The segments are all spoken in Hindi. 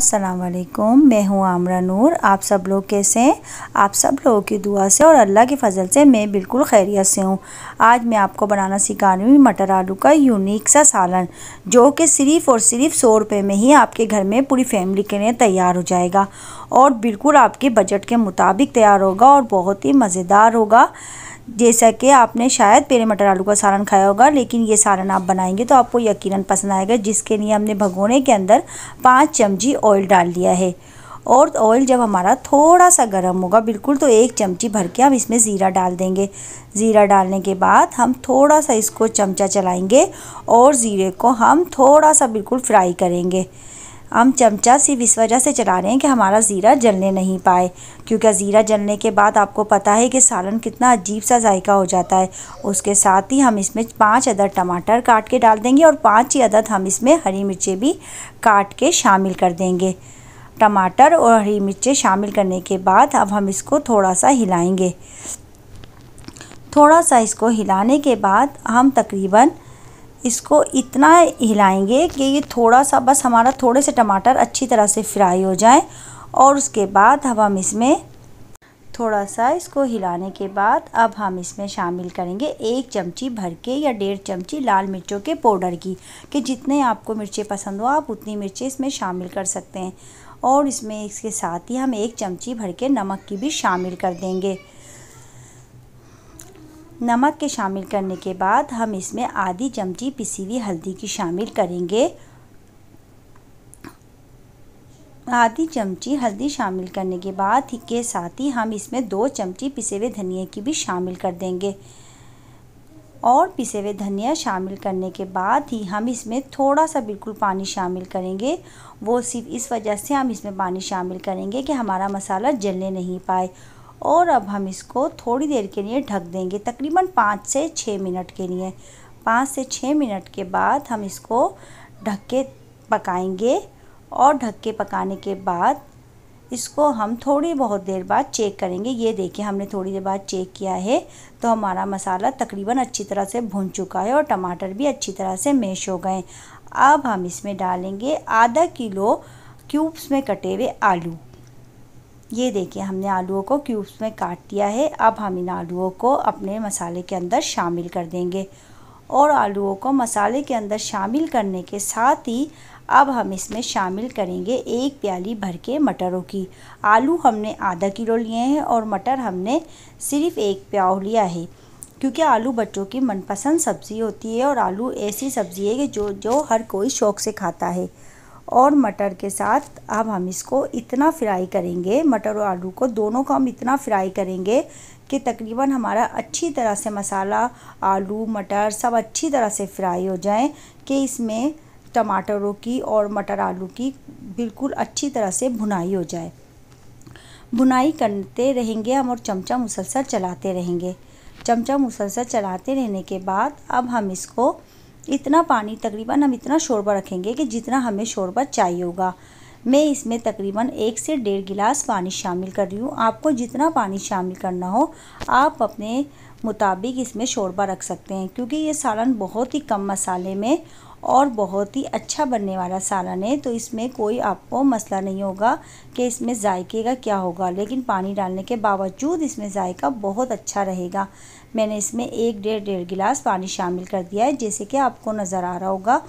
असलकुम मैं हूँ आमरा नूर आप सब लोग कैसे हैं आप सब लोगों की दुआ से और अल्लाह की फजल से मैं बिल्कुल खैरियत से हूँ आज मैं आपको बनाना सिखा रही हूँ मटर आलू का यूनिक सा सालन जो कि सिर्फ़ और सिर्फ सौ रुपये में ही आपके घर में पूरी फैमिली के लिए तैयार हो जाएगा और बिल्कुल आपके बजट के मुताबिक तैयार होगा और बहुत ही मज़ेदार होगा जैसा कि आपने शायद पेरे मटर आलू का सालन खाया होगा लेकिन ये सालन आप बनाएंगे तो आपको यकीनन पसंद आएगा जिसके लिए हमने भगोने के अंदर पाँच चमची ऑयल डाल दिया है और ऑयल जब हमारा थोड़ा सा गर्म होगा बिल्कुल तो एक चमची भर के हम इसमें ज़ीरा डाल देंगे ज़ीरा डालने के बाद हम थोड़ा सा इसको चमचा चलाएंगे और ज़ीरे को हम थोड़ा सा बिल्कुल फ्राई करेंगे हम चमचा सिर्फ इस वजह से चला रहे हैं कि हमारा ज़ीरा जलने नहीं पाए क्योंकि ज़ीरा जलने के बाद आपको पता है कि सालन कितना अजीब सा जायका हो जाता है उसके साथ ही हम इसमें पाँच अदद टमाटर काट के डाल देंगे और पाँच ही अदद हम इसमें हरी मिर्चें भी काट के शामिल कर देंगे टमाटर और हरी मिर्चें शामिल करने के बाद अब हम इसको थोड़ा सा हिलाएंगे थोड़ा सा इसको हिलाने के बाद हम तकरीबन इसको इतना हिलाएंगे कि ये थोड़ा सा बस हमारा थोड़े से टमाटर अच्छी तरह से फ्राई हो जाए और उसके बाद अब हम इसमें थोड़ा सा इसको हिलाने के बाद अब हम इसमें शामिल करेंगे एक चमची भर के या डेढ़ चमची लाल मिर्चों के पाउडर की कि जितने आपको मिर्चें पसंद हो आप उतनी मिर्चें इसमें शामिल कर सकते हैं और इसमें इसके साथ ही हम एक चमची भर के नमक की भी शामिल कर देंगे नमक के शामिल करने के बाद हम इसमें आधी चमची पिसी हुई हल्दी की शामिल करेंगे आधी चमची हल्दी शामिल करने के बाद के साथ ही हम इसमें दो चमची पिसे हुए धनिया की भी शामिल कर देंगे और पिसे हुए धनिया शामिल करने के बाद ही हम इसमें थोड़ा सा बिल्कुल पानी शामिल करेंगे वो सिर्फ इस वजह से हम इसमें पानी शामिल करेंगे कि हमारा मसाला जलने नहीं पाए और अब हम इसको थोड़ी देर के लिए ढक देंगे तकरीबन पाँच से छः मिनट के लिए पाँच से छः मिनट के बाद हम इसको ढक के पकाएंगे और ढक के पकाने के बाद इसको हम थोड़ी बहुत देर बाद चेक करेंगे ये देखिए हमने थोड़ी देर बाद चेक किया है तो हमारा मसाला तकरीबन अच्छी तरह से भुन चुका है और टमाटर भी अच्छी तरह से मैश हो गए अब हम इसमें डालेंगे आधा किलो क्यूब्स में कटे हुए आलू ये देखिए हमने आलूओं को क्यूब्स में काट दिया है अब हम इन आलूओं को अपने मसाले के अंदर शामिल कर देंगे और आलूओं को मसाले के अंदर शामिल करने के साथ ही अब हम इसमें शामिल करेंगे एक प्याली भर के मटरों की आलू हमने आधा किलो लिए हैं और मटर हमने सिर्फ एक प्याव लिया है क्योंकि आलू बच्चों की मनपसंद सब्ज़ी होती है और आलू ऐसी सब्ज़ी है कि जो जो हर कोई शौक़ से खाता है और मटर के साथ अब हम इसको इतना फ्राई करेंगे मटर और आलू को दोनों को हम इतना फ्राई करेंगे कि तकरीबन हमारा अच्छी तरह से मसाला आलू मटर सब अच्छी तरह से फ्राई हो जाए कि इसमें टमाटरों की और मटर आलू की बिल्कुल अच्छी तरह से भुनाई हो जाए भुनाई करते रहेंगे हम और चमचा मुसलसल चलाते रहेंगे चमचा मुसलसल चलाते रहने के बाद अब हम इसको इतना पानी तकरीबन हम इतना शोरबा रखेंगे कि जितना हमें शोरबा चाहिए होगा मैं इसमें तकरीबन एक से डेढ़ गिलास पानी शामिल कर रही हूँ आपको जितना पानी शामिल करना हो आप अपने मुताबिक इसमें शोरबा रख सकते हैं क्योंकि ये सालन बहुत ही कम मसाले में और बहुत ही अच्छा बनने वाला सालन है तो इसमें कोई आपको मसला नहीं होगा कि इसमें जायके का क्या होगा लेकिन पानी डालने के बावजूद इसमें जायका बहुत अच्छा रहेगा मैंने इसमें एक डेढ़ डेढ़ गिलास पानी शामिल कर दिया है जैसे कि आपको नज़र आ रहा होगा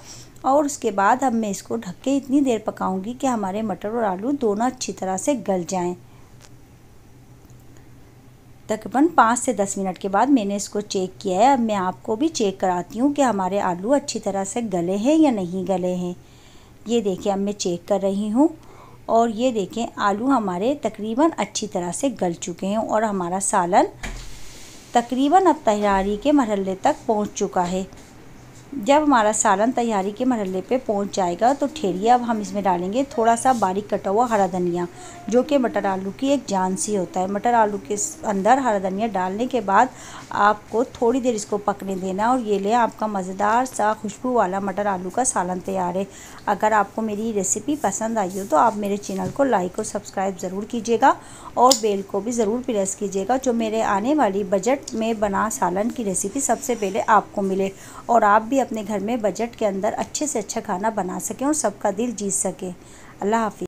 और उसके बाद अब मैं इसको ढक के इतनी देर पकाऊंगी कि हमारे मटर और आलू दोनों अच्छी तरह से गल जाएं तकरीबन पाँच से दस मिनट के बाद मैंने इसको चेक किया है अब मैं आपको भी चेक कराती हूँ कि हमारे आलू अच्छी तरह से गले हैं या नहीं गले हैं ये देखें अब मैं चेक कर रही हूँ और ये देखें आलू हमारे तकरीबन अच्छी तरह से गल चुके हैं और हमारा सालन तकरीबन अब तैयारी के मरल तक पहुँच चुका है जब हमारा सालन तैयारी के मरहले पे पहुंच जाएगा तो ठेरिया अब हम इसमें डालेंगे थोड़ा सा बारीक कटा हुआ हरा धनिया जो कि मटर आलू की एक जान सी होता है मटर आलू के अंदर हरा धनिया डालने के बाद आपको थोड़ी देर इसको पकने देना और ये लें आपका मज़ेदार सा खुशबू वाला मटर आलू का सालन तैयार है अगर आपको मेरी रेसिपी पसंद आई हो तो आप मेरे चैनल को लाइक और सब्सक्राइब ज़रूर कीजिएगा और बेल को भी ज़रूर प्रेस कीजिएगा जो मेरे आने वाली बजट में बना सालन की रेसिपी सबसे पहले आपको मिले और आप भी अपने घर में बजट के अंदर अच्छे से अच्छा खाना बना सकें और सबका दिल जीत सकें अल्लाह हाफि